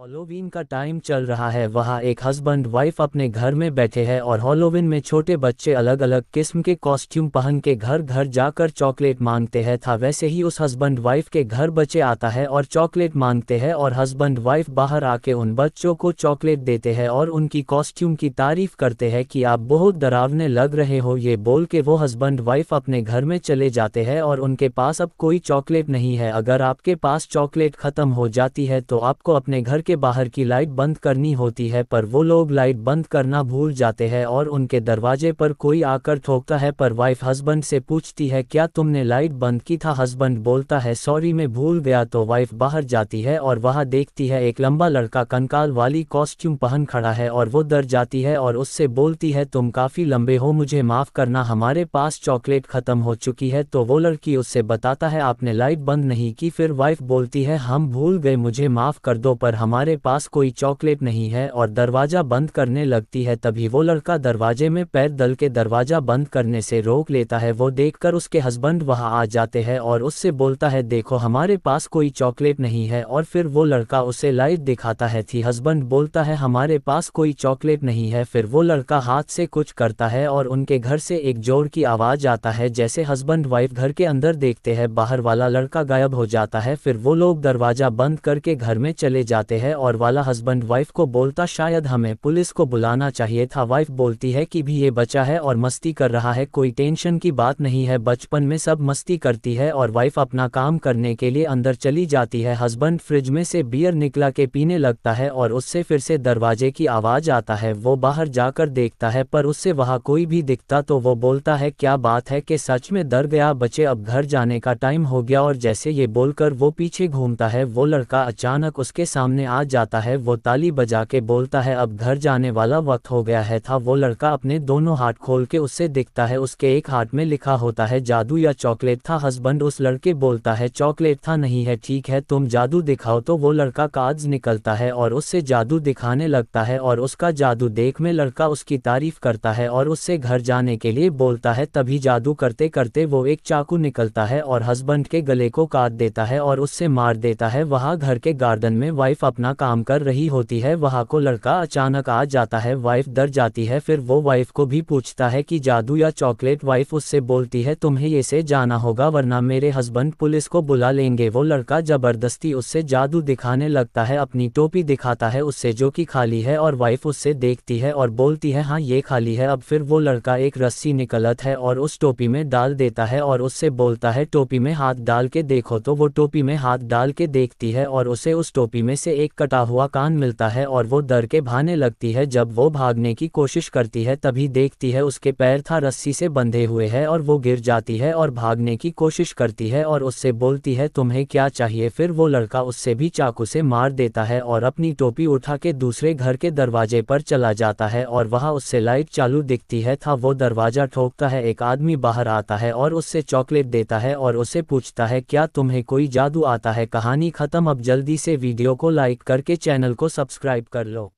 Halloween का time चल रहा है वहाँ एक हस्बैंड वाइफ अपने घर में बैठे हैं और हॉलोविन में छोटे बच्चे अलग अलग किस्म के कॉस्ट्यूम पहन के घर घर जाकर चॉकलेट मांगते हैं था वैसे ही उस हस्बैंड वाइफ के घर बच्चे आता है और चॉकलेट मांगते हैं और हस्बैंड वाइफ बाहर आके उन बच्चों को चॉकलेट देते हैं और उनकी कॉस्ट्यूम की तारीफ करते हैं कि आप बहुत डरावने लग रहे हो ये बोल के वो हस्बैंड वाइफ अपने घर में चले जाते हैं और उनके पास अब कोई चॉकलेट नहीं है अगर आपके पास चॉकलेट खत्म हो जाती है तो आपको अपने घर के बाहर की लाइट बंद करनी होती है पर वो लोग लाइट बंद करना भूल जाते हैं और उनके दरवाजे पर कोई आकर ठोकता है पर वाइफ हस्बैंड से पूछती है क्या तुमने लाइट बंद की था हस्बैंड बोलता है सॉरी मैं भूल गया तो वाइफ बाहर जाती है और वहाँ देखती है एक लंबा लड़का कंकाल वाली कॉस्ट्यूम पहन खड़ा है और वो डर जाती है और उससे बोलती है तुम काफ़ी लंबे हो मुझे माफ़ करना हमारे पास चॉकलेट ख़त्म हो चुकी है तो वो लड़की उससे बताता है आपने लाइट बंद नहीं की फिर वाइफ बोलती है हम भूल गए मुझे माफ़ कर दो पर हमारे हमारे पास कोई चॉकलेट नहीं है और दरवाज़ा बंद करने लगती है तभी वो लड़का दरवाजे में पैर दल के दरवाज़ा बंद करने से रोक लेता है वो देखकर उसके हस्बैंड वहां आ जाते हैं और उससे बोलता है देखो हमारे पास कोई चॉकलेट नहीं है और फिर वो लड़का उसे लाइट दिखाता है थी हस्बैंड बोलता है हमारे पास कोई चॉकलेट नहीं है फिर वो लड़का हाथ से कुछ करता है और उनके घर से एक जोर की आवाज़ आता है जैसे हस्बैंड वाइफ घर के अंदर देखते हैं बाहर वाला लड़का गायब हो जाता है फिर वो लोग दरवाज़ा बंद करके घर में चले जाते हैं जाते हैं और वाला हस्बैंड वाइफ को बोलता शायद हमें पुलिस को बुलाना चाहिए था वाइफ बोलती है कि भी ये बच्चा है और मस्ती कर रहा है कोई टेंशन की बात नहीं है बचपन में सब मस्ती करती है और वाइफ अपना काम करने के लिए अंदर चली जाती है हस्बैंड फ्रिज में से बियर निकला के पीने लगता है और उससे फिर से दरवाजे की आवाज़ आता है वो बाहर जाकर देखता है पर उससे वहाँ कोई भी दिखता तो वो बोलता है क्या बात है कि सच में डर गया बच्चे अब घर जाने का टाइम हो गया और जैसे ये बोलकर वो पीछे घूमता है वो लड़का अचानक उसके सामने आ जाता है वो ताली बजा के बोलता है अब घर जाने वाला वक्त हो गया है था वो लड़का अपने दोनों हाथ खोल के उससे दिखता है उसके एक हाथ में लिखा होता है जादू या चॉकलेट था हस्बैंड उस लड़के बोलता है चॉकलेट था नहीं है ठीक है तुम जादू दिखाओ तो वो लड़का कागज निकलता है और उससे जादू दिखाने लगता है और उसका जादू देख में लड़का उसकी तारीफ करता है और उससे घर जाने के लिए बोलता है तभी जादू करते करते वो एक चाकू निकलता है और हस्बैंड के गले को काट देता है और उससे मार देता है वहाँ घर के गार्डन में वाइफ अपने अपना काम कर रही होती है वहाँ को लड़का अचानक आ जाता है वाइफ डर जाती है फिर वो वाइफ को भी पूछता है कि जादू या चॉकलेट वाइफ उससे बोलती है तुम्हें इसे जाना होगा वरना मेरे हस्बैंड पुलिस को बुला लेंगे वो लड़का जबरदस्ती उससे जादू दिखाने लगता है अपनी टोपी दिखाता है उससे जो की खाली है और वाइफ उससे देखती है और बोलती है हाँ ये खाली है अब फिर वो लड़का एक रस्सी निकलत है और उस टोपी में डाल देता है और उससे बोलता है टोपी में हाथ डाल के देखो तो वो टोपी में हाथ डाल के देखती है और उसे उस टोपी में से एक एक कटा हुआ कान मिलता है और वो डर के भाने लगती है जब वो भागने की कोशिश करती है तभी देखती है उसके पैर था रस्सी से बंधे हुए है और वो गिर जाती है और भागने की कोशिश करती है और उससे बोलती है तुम्हें क्या चाहिए फिर वो लड़का उससे भी चाकू से मार देता है और अपनी टोपी उठा के दूसरे घर के दरवाजे पर चला जाता है और वहाँ उससे लाइट चालू दिखती है था वो दरवाजा ठोकता है एक आदमी बाहर आता है और उससे चॉकलेट देता है और उसे पूछता है क्या तुम्हें कोई जादू आता है कहानी खत्म अब जल्दी से वीडियो को लाइक लाइक करके चैनल को सब्सक्राइब कर लो